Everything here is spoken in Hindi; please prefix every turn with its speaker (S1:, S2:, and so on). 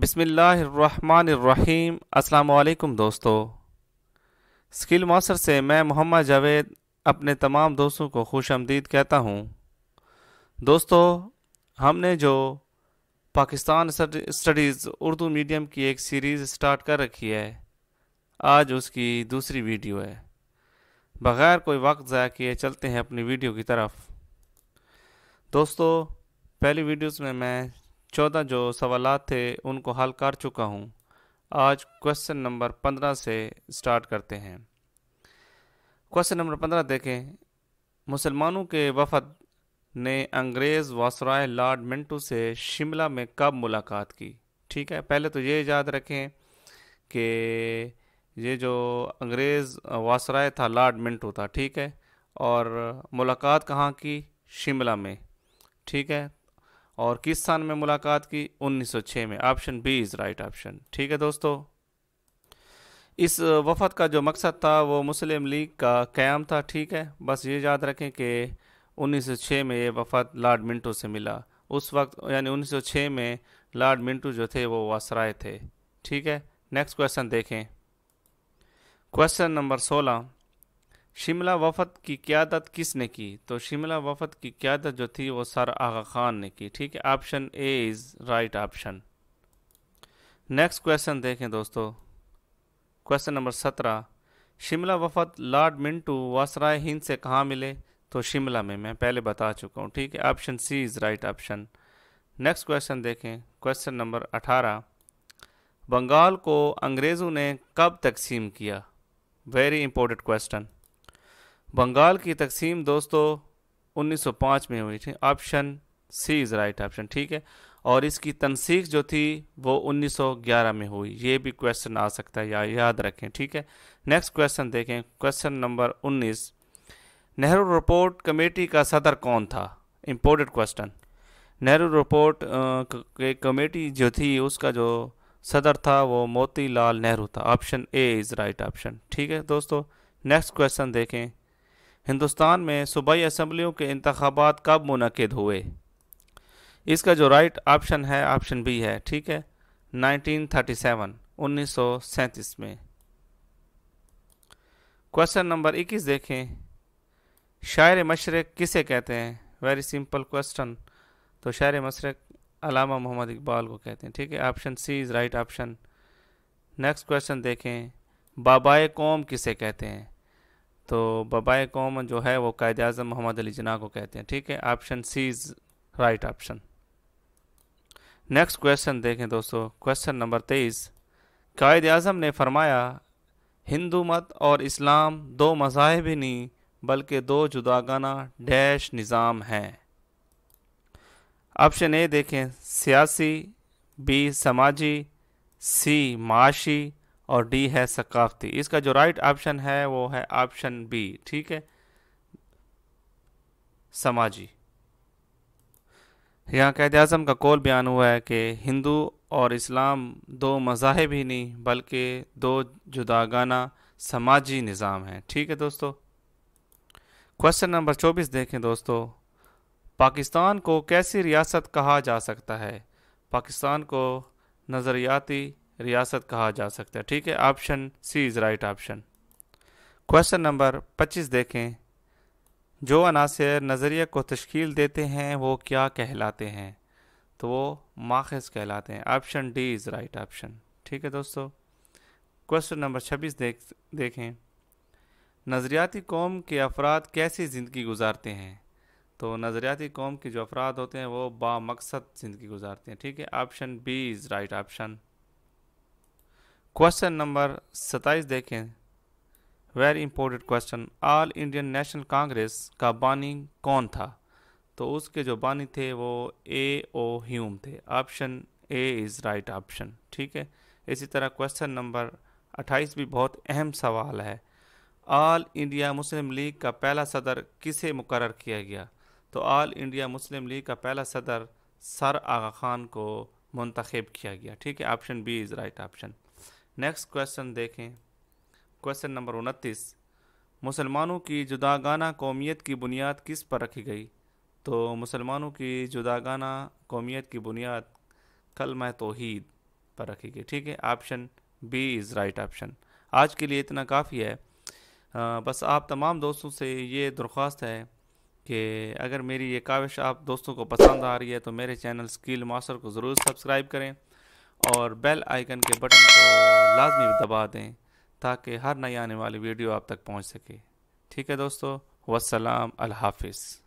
S1: बिसमीम् अल्लाम दोस्तों स्किल मास्टर से मैं मोहम्मद जावेद अपने तमाम दोस्तों को खुश आमदीद कहता हूँ दोस्तों हमने जो पाकिस्तान स्टडीज़ उर्दू मीडियम की एक सीरीज़ स्टार्ट कर रखी है आज उसकी दूसरी वीडियो है बग़ैर कोई वक्त ज़ाया किए चलते हैं अपनी वीडियो की तरफ दोस्तों पहली वीडियोस में मैं चौदह जो सवालात थे उनको हल कर चुका हूँ आज क्वेश्चन नंबर पंद्रह से स्टार्ट करते हैं क्वेश्चन नंबर पंद्रह देखें मुसलमानों के वफद ने अंग्रेज़ वासराय लॉर्ड मिंटू से शिमला में कब मुलाकात की ठीक है पहले तो ये याद रखें कि ये जो अंग्रेज़ वासराय था लॉर्ड मिंटू था ठीक है और मुलाकात कहाँ की शिमला में ठीक है और किस सन में मुलाकात की 1906 में option B is right option ठीक है दोस्तों इस वफद का जो मकसद था वो मुस्लिम लीग का क़्याम था ठीक है बस ये याद रखें कि 1906 में ये वफद लॉर्ड मिंटो से मिला उस वक्त यानी 1906 में लॉर्ड मिंटू जो थे वो वासराए थे ठीक है नेक्स्ट क्वेश्चन देखें क्वेश्चन नंबर सोलह शिमला वफद की क्यादत किसने की तो शिमला वफद की क्यादत जो थी वो सर आगा खान ने की ठीक है option A is right option next question देखें दोस्तों क्वेश्चन नंबर सत्रह शिमला वफद लॉर्ड मिंटू वासराय हिंद से कहाँ मिले तो शिमला में मैं पहले बता चुका हूँ ठीक है option C is right option next question देखें क्वेश्चन नंबर अठारह बंगाल को अंग्रेज़ों ने कब तकसीम किया वेरी इंपॉर्टेंट क्वेश्चन बंगाल की तकसीम दोस्तों 1905 में हुई थी option C is right option ठीक है और इसकी तनसीख जो थी वो 1911 में हुई ये भी क्वेश्चन आ सकता है या याद रखें ठीक है नेक्स्ट क्वेश्चन देखें question number 19 Nehru report committee का सदर कौन था इम्पोर्टेंट क्वेश्चन नेहरू रिपोर्ट के कमेटी जो थी उसका जो सदर था वो मोतीलाल नेहरू था option A is right option ठीक है दोस्तों नेक्स्ट क्वेश्चन देखें हिंदुस्तान में सूबाई असम्बलियों के इंतबात कब मनद हुए इसका जो राइट ऑप्शन है ऑप्शन बी है ठीक है 1937 1937 में क्वेश्चन नंबर 21 देखें शायर मशरक किसे कहते हैं वेरी सिंपल क्वेश्चन तो शायर मशरक अलामा मोहम्मद इकबाल को कहते हैं ठीक है option C is right option next question देखें बाबाए कौम किसे कहते हैं तो बबाए कौम जो है वो कायद अजम मोहम्मद अली जना को कहते हैं ठीक है option C is right option next question देखें दोस्तों क्वेश्चन नंबर तेईस कायद अजम ने फरमाया हिंदू मत और इस्लाम दो मज़ाहब ही नहीं बल्कि दो जुदागाना डैश निज़ाम हैं ऑप्शन ए देखें सियासी बी समाजी सी माशी और डी है सकाफती इसका जो राइट ऑप्शन है वो है ऑप्शन बी ठीक है समाजी यहाँ कैद अजम का कौल बयान हुआ है कि हिंदू और इस्लाम दो मज़ाहब ही नहीं बल्कि दो जुदागाना समाजी निज़ाम है ठीक है दोस्तों क्वेश्चन नंबर चौबीस देखें दोस्तों पाकिस्तान को कैसी रियासत कहा जा सकता है पाकिस्तान को नज़रियाती रियासत कहा जा सकता है ठीक है option C is right option question number 25 देखें जो अनासर नज़रिए को तश्कील देते हैं वो क्या कहलाते हैं तो वो माखज कहलाते हैं option D is right option ठीक है दोस्तों क्वेश्चन नंबर 26 देख देखें नज़रियाती कौम के अफराद कैसी ज़िंदगी गुजारते हैं तो नज़रियाती कौम के जो अफराद होते हैं वो मकसद ज़िंदगी गुजारते हैं ठीक है option B is right option question number सत्ताईस देखें very important question all Indian National Congress का बानी कौन था तो उसके जो बानी थे वो ए ओ ह्यूम थे option A is right option ठीक है इसी तरह क्वेश्चन नंबर 28 भी बहुत अहम सवाल है आल इंडिया मुस्लिम लीग का पहला सदर किसे मुकर किया गया तो आल इंडिया मुस्लिम लीग का पहला सदर सर आगा खान को मंतखब किया गया ठीक है option B is right option next question देखें क्वेश्चन नंबर उनतीस मुसलमानों की जुदागाना कौमियत की बुनियाद किस पर रखी गई तो मुसलमानों की जुदागाना कौमियत की बुनियाद कलम तोहद पर रखी गई ठीक है option B is right option आज के लिए इतना काफ़ी है आ, बस आप तमाम दोस्तों से ये दरख्वास्त है कि अगर मेरी ये काविश आप दोस्तों को पसंद आ रही है तो मेरे चैनल स्किल मास्टर को ज़रूर सब्सक्राइब करें और बेल आइकन के बटन को लाजमी दबा दें ताकि हर नई आने वाली वीडियो आप तक पहुंच सके ठीक है दोस्तों वसलाम अल्हाफिज़